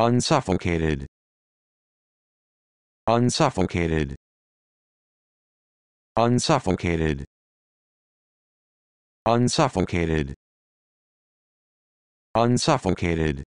unsuffocated unsuffocated unsuffocated unsuffocated unsuffocated